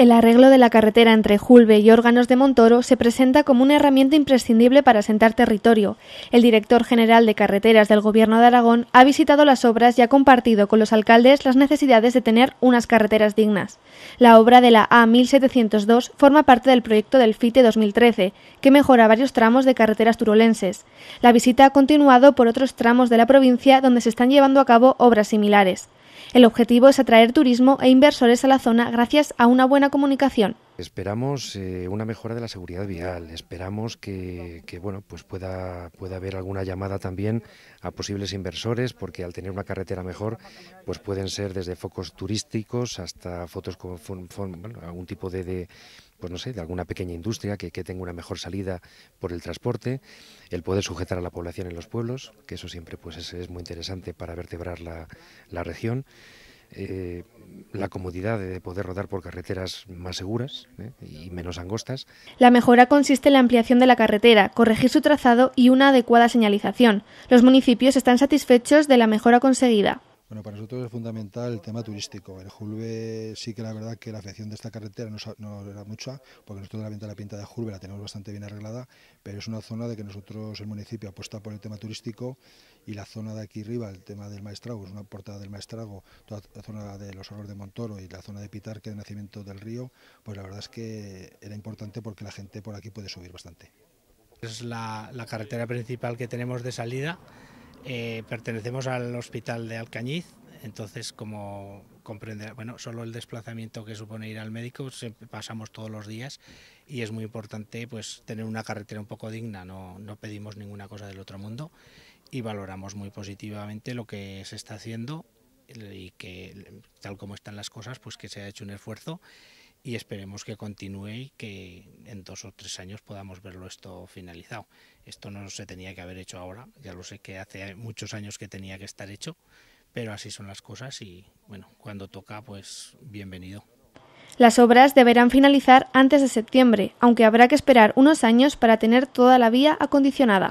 el arreglo de la carretera entre Julve y órganos de Montoro se presenta como una herramienta imprescindible para asentar territorio. El director general de carreteras del Gobierno de Aragón ha visitado las obras y ha compartido con los alcaldes las necesidades de tener unas carreteras dignas. La obra de la A1702 forma parte del proyecto del FITE 2013, que mejora varios tramos de carreteras turolenses. La visita ha continuado por otros tramos de la provincia donde se están llevando a cabo obras similares. El objetivo es atraer turismo e inversores a la zona gracias a una buena comunicación. Esperamos eh, una mejora de la seguridad vial, esperamos que, bueno, pues pueda, pueda haber alguna llamada también a posibles inversores, porque al tener una carretera mejor, pues pueden ser desde focos turísticos hasta fotos con, algún tipo de, pues no sé, de alguna pequeña industria que, tenga una mejor salida por el transporte, el poder sujetar a la población en los pueblos, que eso siempre pues es, muy interesante para vertebrar la, la región. Eh, la comodidad de poder rodar por carreteras más seguras eh, y menos angostas. La mejora consiste en la ampliación de la carretera, corregir su trazado y una adecuada señalización. Los municipios están satisfechos de la mejora conseguida. Bueno, para nosotros es fundamental el tema turístico. El Julve sí que la verdad que la afección de esta carretera no, era mucha, porque nosotros la venta de la pinta de Julve la tenemos bastante bien arreglada, pero es una zona de que nosotros, el municipio, apuesta por el tema turístico y la zona de aquí arriba, el tema del Maestrago, es una portada del Maestrago, toda la zona de los árboles de Montoro y la zona de Pitarque, de nacimiento del río, pues la verdad es que era importante porque la gente por aquí puede subir bastante. Es la carretera principal que tenemos de salida eh, pertenecemos al hospital de Alcañiz, entonces como comprenderá, bueno, solo el desplazamiento que supone ir al médico pasamos todos los días y es muy importante pues tener una carretera un poco digna, no, no pedimos ninguna cosa del otro mundo y valoramos muy positivamente lo que se está haciendo y que tal como están las cosas pues que se ha hecho un esfuerzo y esperemos que continúe y que en dos o tres años podamos verlo esto finalizado. Esto no se tenía que haber hecho ahora, ya lo sé que hace muchos años que tenía que estar hecho, pero así son las cosas y bueno, cuando toca pues bienvenido. Las obras deberán finalizar antes de septiembre, aunque habrá que esperar unos años para tener toda la vía acondicionada.